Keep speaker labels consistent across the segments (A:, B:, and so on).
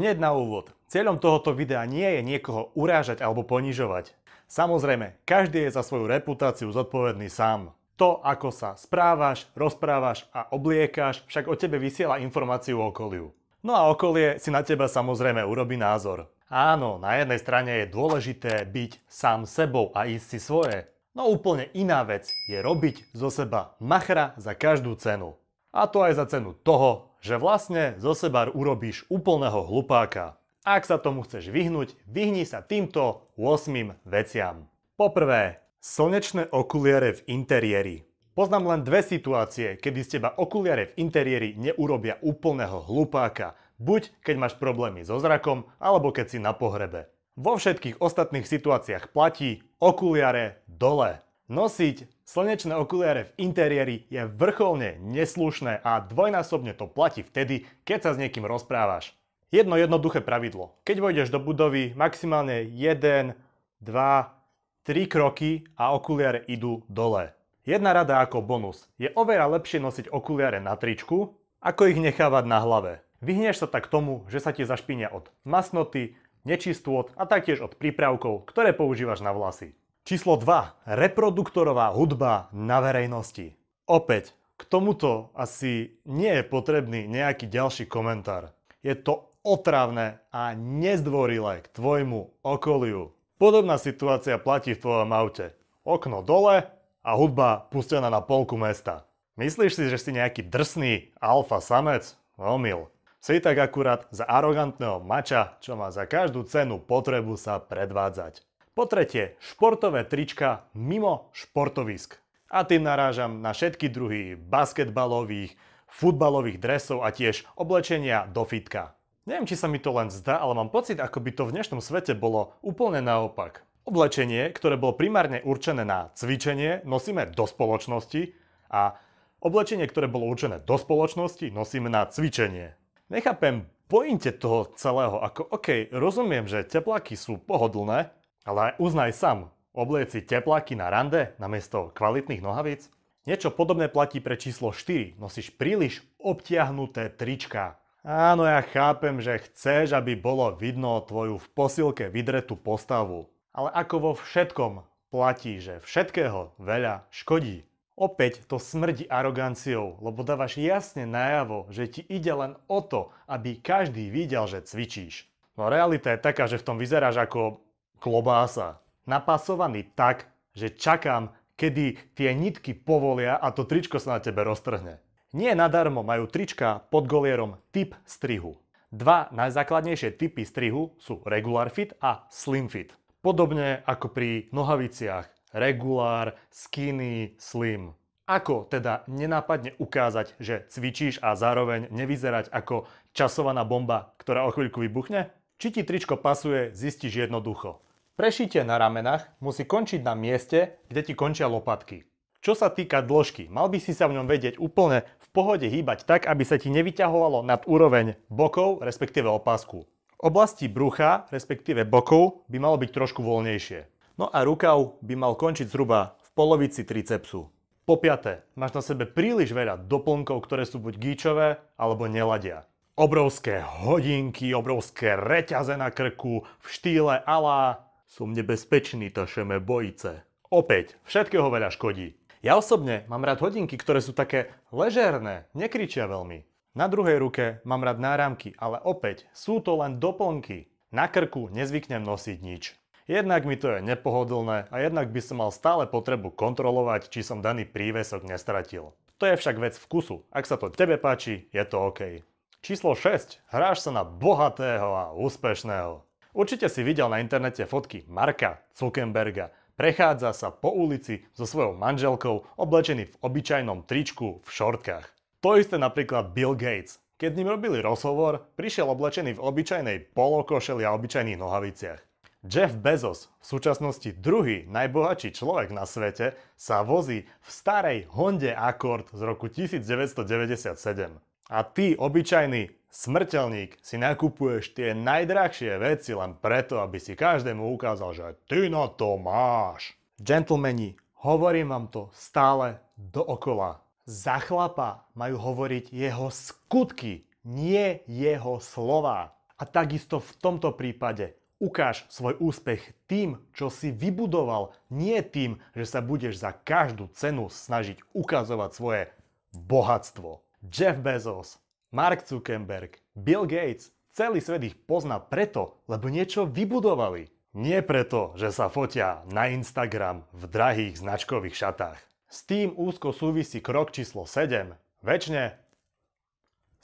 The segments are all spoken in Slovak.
A: Hneď na úvod. Cieľom tohoto videa nie je niekoho urážať alebo ponižovať. Samozrejme, každý je za svoju reputáciu zodpovedný sám. To, ako sa správaš, rozprávaš a obliekáš, však o tebe vysiela informáciu o okoliu. No a okolie si na teba samozrejme urobí názor. Áno, na jednej strane je dôležité byť sám sebou a ísť si svoje. No úplne iná vec je robiť zo seba machra za každú cenu. A to aj za cenu toho, že vlastne zo seba urobíš úplného hlupáka. Ak sa tomu chceš vyhnúť, vyhni sa týmto 8 veciam. Poprvé, slnečné okuliare v interiéri. Poznám len dve situácie, kedy z teba okuliare v interiéri neurobia úplného hlupáka. Buď keď máš problémy so zrakom, alebo keď si na pohrebe. Vo všetkých ostatných situáciách platí okuliare dole. Nosiť Slnečné okuliare v interiéri je vrcholne neslušné a dvojnásobne to platí vtedy, keď sa s niekým rozprávaš. Jedno jednoduché pravidlo. Keď vojdeš do budovy, maximálne 1, 2, 3 kroky a okuliare idú dole. Jedna rada ako bonus. Je oveľa lepšie nosiť okuliare na tričku, ako ich nechávať na hlave. Vyhneš sa tak tomu, že sa ti zašpinia od masnoty, nečistôt a taktiež od prípravkov, ktoré používaš na vlasy. Číslo 2. Reproduktorová hudba na verejnosti. Opäť, k tomuto asi nie je potrebný nejaký ďalší komentár. Je to otravné a nezdvorilé k tvojmu okoliu. Podobná situácia platí v tvojom aute. Okno dole a hudba pustená na polku mesta. Myslíš si, že si nejaký drsný alfa samec? Omyl. Si tak akurát za arogantného mača, čo má za každú cenu potrebu sa predvádzať. Po tretie, športové trička mimo športovisk. A tým narážam na všetky druhy basketbalových, futbalových dresov a tiež oblečenia do fitka. Neviem, či sa mi to len zdá, ale mám pocit, ako by to v dnešnom svete bolo úplne naopak. Oblečenie, ktoré bolo primárne určené na cvičenie, nosíme do spoločnosti a oblečenie, ktoré bolo určené do spoločnosti, nosíme na cvičenie. Nechápem pointe toho celého, ako OK, rozumiem, že tepláky sú pohodlné, ale uznaj sám, oblieci tepláky na rande namiesto kvalitných nohavíc? Niečo podobné platí pre číslo 4. Nosíš príliš obtiahnuté trička. Áno, ja chápem, že chceš, aby bolo vidno tvoju v posilke vydretú postavu. Ale ako vo všetkom platí, že všetkého veľa škodí. Opäť to smrdí aroganciou, lebo dávaš jasne najavo, že ti ide len o to, aby každý videl, že cvičíš. No realita je taká, že v tom vyzeráš ako klobása. Napasovaný tak, že čakám, kedy tie nitky povolia a to tričko sa na tebe roztrhne. Nie nadarmo majú trička pod golierom typ strihu. Dva najzákladnejšie typy strihu sú Regular Fit a Slim Fit. Podobne ako pri nohaviciach Regular, Skinny, Slim. Ako teda nenápadne ukázať, že cvičíš a zároveň nevyzerať ako časovaná bomba, ktorá o chvíľku vybuchne? Či ti tričko pasuje, zistíš jednoducho. Prešitie na ramenách musí končiť na mieste, kde ti končia lopatky. Čo sa týka dĺžky, mal by si sa v ňom vedieť úplne v pohode hýbať tak, aby sa ti nevyťahovalo nad úroveň bokov, respektíve opasku. V oblasti brucha, respektíve bokov, by malo byť trošku voľnejšie. No a rukav by mal končiť zhruba v polovici tricepsu. Po piaté, máš na sebe príliš veľa doplnkov, ktoré sú buď gíčové, alebo neladia obrovské hodinky, obrovské reťaze na krku v štýle ala som nebezpečný, tašeme bojice. Opäť, všetkého veľa škodí. Ja osobne mám rád hodinky, ktoré sú také ležérne, nekričia veľmi. Na druhej ruke mám rád náramky, ale opäť sú to len doplnky. Na krku nezvyknem nosiť nič. Jednak mi to je nepohodlné a jednak by som mal stále potrebu kontrolovať, či som daný prívesok nestratil. To je však vec vkusu. Ak sa to tebe páči, je to OK. Číslo 6. Hráš sa na bohatého a úspešného. Určite si videl na internete fotky Marka Zuckerberga. Prechádza sa po ulici so svojou manželkou, oblečený v obyčajnom tričku v šortkách. To isté napríklad Bill Gates. Keď s ním robili rozhovor, prišiel oblečený v obyčajnej polokošeli a obyčajných nohaviciach. Jeff Bezos, v súčasnosti druhý najbohatší človek na svete, sa vozí v starej Honde Accord z roku 1997. A ty, obyčajný smrteľník, si nakupuješ tie najdrahšie veci len preto, aby si každému ukázal, že ty na to máš. Gentlemani, hovorím vám to stále dookola. Za chlapa majú hovoriť jeho skutky, nie jeho slova. A takisto v tomto prípade ukáž svoj úspech tým, čo si vybudoval, nie tým, že sa budeš za každú cenu snažiť ukazovať svoje bohatstvo. Jeff Bezos, Mark Zuckerberg, Bill Gates, celý svet ich pozná preto, lebo niečo vybudovali. Nie preto, že sa fotia na Instagram v drahých značkových šatách. S tým úzko súvisí krok číslo 7. Večne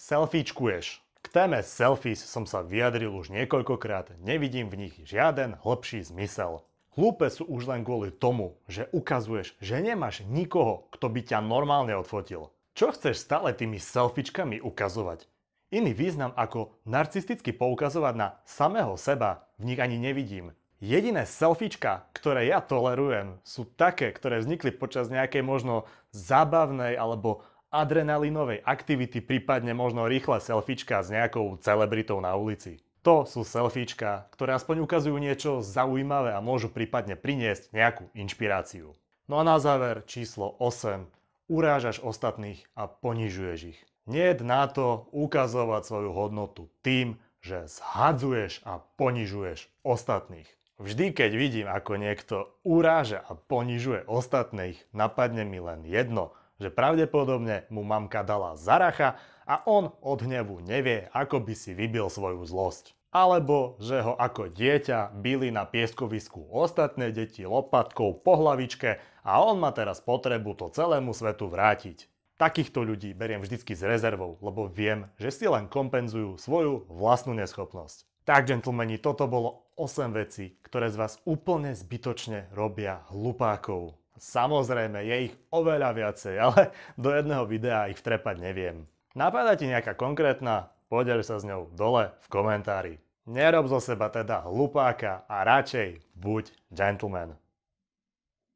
A: selfiečkuješ. K téme selfies som sa vyjadril už niekoľkokrát, nevidím v nich žiaden hlbší zmysel. Hlúpe sú už len kvôli tomu, že ukazuješ, že nemáš nikoho, kto by ťa normálne odfotil. Čo chceš stále tými selfičkami ukazovať? Iný význam ako narcisticky poukazovať na samého seba v nich ani nevidím. Jediné selfiečka, ktoré ja tolerujem, sú také, ktoré vznikli počas nejakej možno zábavnej alebo adrenalinovej aktivity, prípadne možno rýchle selfiečka s nejakou celebritou na ulici. To sú selfiečka, ktoré aspoň ukazujú niečo zaujímavé a môžu prípadne priniesť nejakú inšpiráciu. No a na záver číslo 8 urážaš ostatných a ponižuješ ich. Nied na to ukazovať svoju hodnotu tým, že zhadzuješ a ponižuješ ostatných. Vždy, keď vidím, ako niekto uráža a ponižuje ostatných, napadne mi len jedno, že pravdepodobne mu mamka dala zaracha a on od hnevu nevie, ako by si vybil svoju zlosť. Alebo, že ho ako dieťa byli na pieskovisku ostatné deti lopatkou po hlavičke a on má teraz potrebu to celému svetu vrátiť. Takýchto ľudí beriem vždycky s rezervou, lebo viem, že si len kompenzujú svoju vlastnú neschopnosť. Tak, gentlemani, toto bolo 8 vecí, ktoré z vás úplne zbytočne robia hlupákov. Samozrejme, je ich oveľa viacej, ale do jedného videa ich vtrepať neviem. Napadá ti nejaká konkrétna? Podeľ sa s ňou dole v komentári. Nerob zo seba teda hlupáka a radšej buď gentleman.